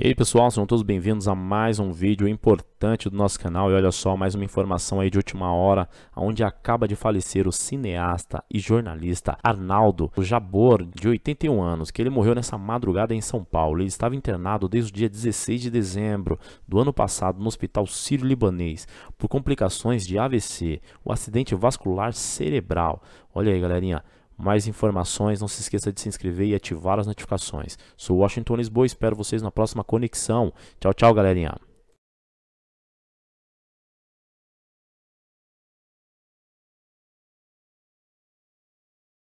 E aí pessoal, sejam todos bem-vindos a mais um vídeo importante do nosso canal e olha só, mais uma informação aí de última hora, onde acaba de falecer o cineasta e jornalista Arnaldo Jabor, de 81 anos, que ele morreu nessa madrugada em São Paulo. Ele estava internado desde o dia 16 de dezembro do ano passado no Hospital Sírio-Libanês por complicações de AVC, o acidente vascular cerebral. Olha aí galerinha, mais informações, não se esqueça de se inscrever e ativar as notificações. Sou Washington Lisboa, espero vocês na próxima conexão. Tchau, tchau, galerinha.